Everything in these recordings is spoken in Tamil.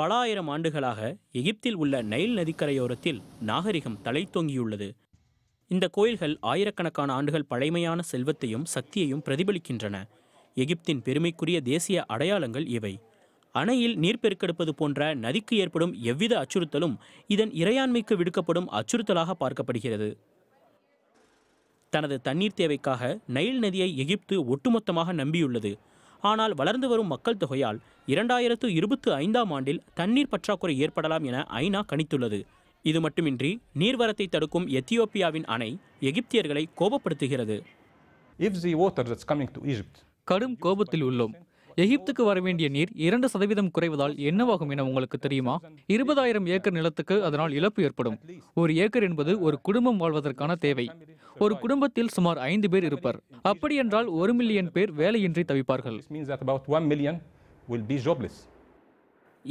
பல ஆயிரம் ஆண்டுகளாக எகிப்தில் உள்ள நைல் நதிக்கரையோரத்தில் நாகரிகம் தலைத்தொங்கியுள்ளது இந்த கோயில்கள் ஆயிரக்கணக்கான ஆண்டுகள் பழைமையான செல்வத்தையும் சக்தியையும் பிரதிபலிக்கின்றன எகிப்தின் பெருமைக்குரிய தேசிய அடையாளங்கள் இவை அணையில் நீர் பெருக்கெடுப்பது போன்ற நதிக்கு ஏற்படும் எவ்வித அச்சுறுத்தலும் இதன் இறையாண்மைக்கு விடுக்கப்படும் அச்சுறுத்தலாக பார்க்கப்படுகிறது தனது தண்ணீர் தேவைக்காக நைல் நதியை எகிப்து ஒட்டுமொத்தமாக நம்பியுள்ளது ஆனால் வளர்ந்து வரும் மக்கள் தொகையால் இரண்டாயிரத்து இருபத்து ஐந்தாம் ஆண்டில் தண்ணீர் பற்றாக்குறை ஏற்படலாம் என ஐநா கணித்துள்ளது இது மட்டுமின்றி நீர்வரத்தை தடுக்கும் எத்தியோப்பியாவின் அணை எகிப்தியர்களை கோபப்படுத்துகிறது கடும் கோபத்தில் உள்ளோம் எகிப்துக்கு வரவேண்டிய நீர் இரண்டு சதவீதம் குறைவதால் என்னவாகும் என உங்களுக்கு தெரியுமா இருபதாயிரம் ஏக்கர் நிலத்துக்கு அதனால் இழப்பு ஏற்படும் ஒரு ஏக்கர் என்பது ஒரு குடும்பம் வாழ்வதற்கான தேவை ஒரு குடும்பத்தில் சுமார் ஐந்து பேர் இருப்பர் அப்படி என்றால் ஒரு மில்லியன் பேர் வேலையின்றி தவிப்பார்கள்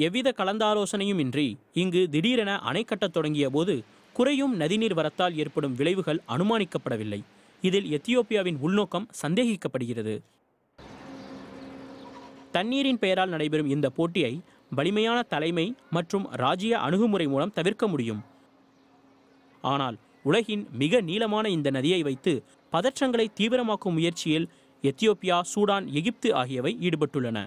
எவ்வித கலந்தாலோசனையும் இன்றி இங்கு திடீரென அணை கட்டத் தொடங்கிய போது குறையும் நதிநீர் வரத்தால் ஏற்படும் விளைவுகள் அனுமானிக்கப்படவில்லை இதில் எத்தியோப்பியாவின் உள்நோக்கம் சந்தேகிக்கப்படுகிறது தண்ணீரின் பெயரால் நடைபெறும் இந்த போட்டியை வலிமையான தலைமை மற்றும் ராஜ்ய அணுகுமுறை மூலம் தவிர்க்க முடியும் ஆனால் உலகின் மிக நீளமான இந்த நதியை வைத்து பதற்றங்களை தீவிரமாக்கும் முயற்சியில் எத்தியோப்பியா சூடான் எகிப்து ஆகியவை ஈடுபட்டுள்ளன